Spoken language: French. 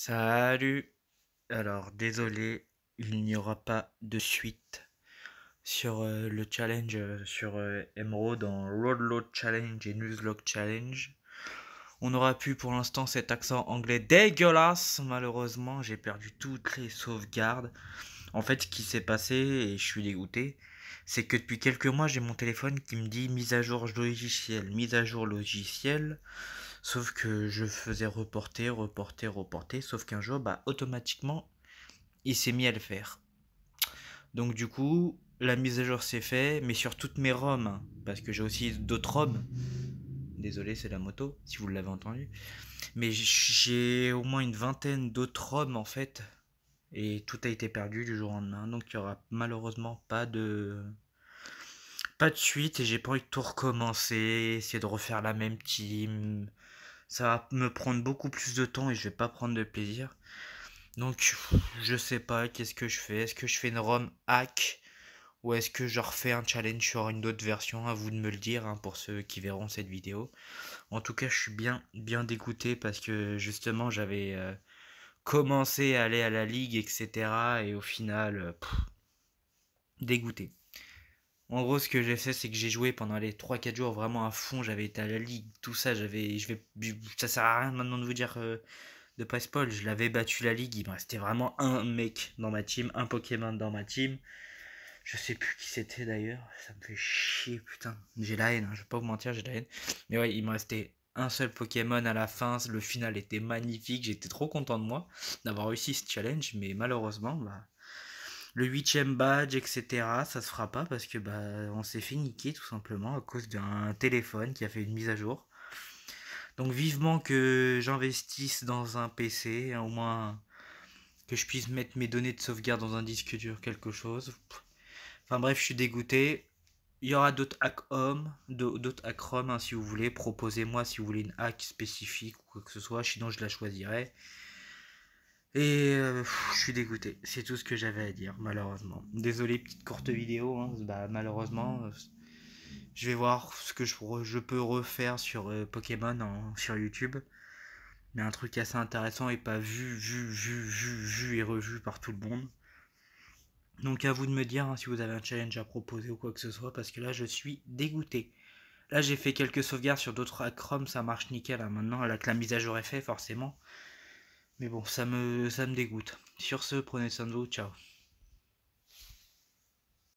Salut Alors désolé, il n'y aura pas de suite sur euh, le challenge euh, sur euh, Emerald dans Roadload Challenge et Newslog Challenge. On aura pu pour l'instant cet accent anglais dégueulasse. Malheureusement, j'ai perdu toutes les sauvegardes. En fait, ce qui s'est passé, et je suis dégoûté, c'est que depuis quelques mois, j'ai mon téléphone qui me dit mise à jour logiciel, mise à jour logiciel. Sauf que je faisais reporter, reporter, reporter. Sauf qu'un jour, bah, automatiquement, il s'est mis à le faire. Donc du coup, la mise à jour s'est faite, mais sur toutes mes roms, hein. parce que j'ai aussi d'autres roms. Désolé, c'est la moto, si vous l'avez entendu. Mais j'ai au moins une vingtaine d'autres roms, en fait. Et tout a été perdu du jour au lendemain. Donc il n'y aura malheureusement pas de pas de suite et j'ai pas envie de tout recommencer, essayer de refaire la même team, ça va me prendre beaucoup plus de temps et je vais pas prendre de plaisir. Donc, je sais pas, qu'est-ce que je fais Est-ce que je fais une ROM hack Ou est-ce que je refais un challenge sur une autre version À vous de me le dire, hein, pour ceux qui verront cette vidéo. En tout cas, je suis bien, bien dégoûté parce que justement, j'avais euh, commencé à aller à la ligue, etc. Et au final, euh, dégoûté. En gros, ce que j'ai fait, c'est que j'ai joué pendant les 3-4 jours vraiment à fond. J'avais été à la ligue, tout ça. J'avais, je vais, ça sert à rien maintenant de vous dire euh, de Press Paul. Je l'avais battu la ligue. Il me restait vraiment un mec dans ma team, un Pokémon dans ma team. Je sais plus qui c'était d'ailleurs. Ça me fait chier, putain. J'ai la haine, hein. je vais pas vous mentir, j'ai la haine. Mais ouais, il me restait un seul Pokémon à la fin. Le final était magnifique. J'étais trop content de moi d'avoir réussi ce challenge. Mais malheureusement, bah le huitième badge, etc. Ça se fera pas parce que bah on s'est fait niquer tout simplement à cause d'un téléphone qui a fait une mise à jour. Donc vivement que j'investisse dans un PC, hein, au moins que je puisse mettre mes données de sauvegarde dans un disque dur, quelque chose. Enfin bref, je suis dégoûté. Il y aura d'autres hacks home, d'autres hacks rom, hein, si vous voulez. Proposez-moi si vous voulez une hack spécifique ou quoi que ce soit, sinon je la choisirai. Et euh, je suis dégoûté, c'est tout ce que j'avais à dire, malheureusement. Désolé, petite courte vidéo, hein. bah, malheureusement, euh, je vais voir ce que je, peux refaire sur euh, Pokémon hein, sur YouTube. Mais un truc assez intéressant et pas vu, vu, vu, vu, vu et revu par tout le monde. Donc à vous de me dire hein, si vous avez un challenge à proposer ou quoi que ce soit, parce que là je suis dégoûté. Là j'ai fait quelques sauvegardes sur d'autres Chrome, ça marche nickel là maintenant, avec la mise à jour est forcément. Mais bon, ça me, ça me dégoûte. Sur ce, prenez soin de vous, ciao.